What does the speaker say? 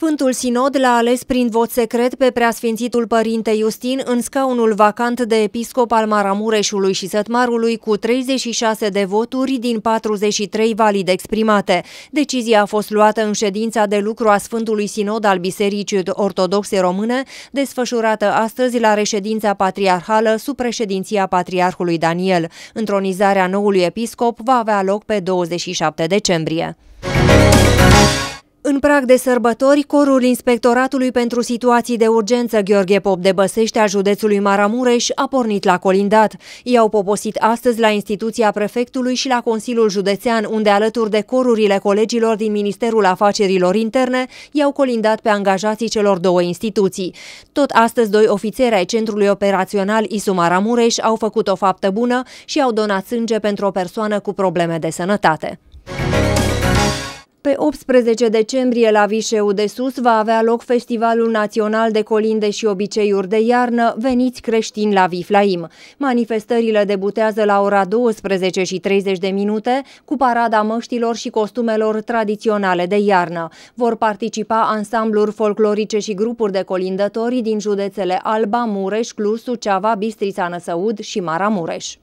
Sfântul Sinod l-a ales prin vot secret pe preasfințitul Părinte Justin în scaunul vacant de episcop al Maramureșului și Sătmarului cu 36 de voturi din 43 valide exprimate. Decizia a fost luată în ședința de lucru a Sfântului Sinod al Bisericii Ortodoxe Române, desfășurată astăzi la reședința patriarhală sub președinția Patriarhului Daniel. Întronizarea noului episcop va avea loc pe 27 decembrie. În prag de sărbători, corul Inspectoratului pentru Situații de Urgență Gheorghe Pop de Băsește a județului Maramureș a pornit la colindat. I-au poposit astăzi la instituția prefectului și la Consiliul Județean, unde alături de corurile colegilor din Ministerul Afacerilor Interne i-au colindat pe angajații celor două instituții. Tot astăzi, doi ofițeri ai Centrului Operațional ISU Maramureș au făcut o faptă bună și au donat sânge pentru o persoană cu probleme de sănătate. Pe 18 decembrie la Vișeu de Sus va avea loc Festivalul Național de Colinde și Obiceiuri de Iarnă Veniți creștini la Viflaim. Manifestările debutează la ora 12 și 30 de minute cu parada măștilor și costumelor tradiționale de iarnă. Vor participa ansambluri folclorice și grupuri de colindători din județele Alba, Mureș, Cluj, Suceava, Bistrița Năsăud și Maramureș.